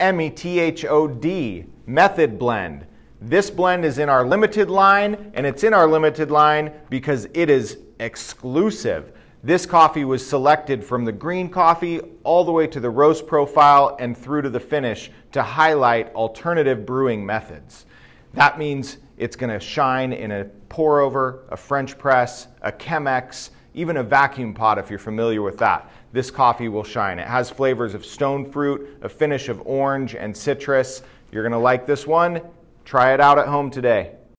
M-E-T-H-O-D, method blend. This blend is in our limited line, and it's in our limited line because it is exclusive. This coffee was selected from the green coffee all the way to the roast profile and through to the finish to highlight alternative brewing methods. That means it's going to shine in a pour over, a French press, a Chemex, even a vacuum pot if you're familiar with that. This coffee will shine. It has flavors of stone fruit, a finish of orange and citrus. You're gonna like this one. Try it out at home today.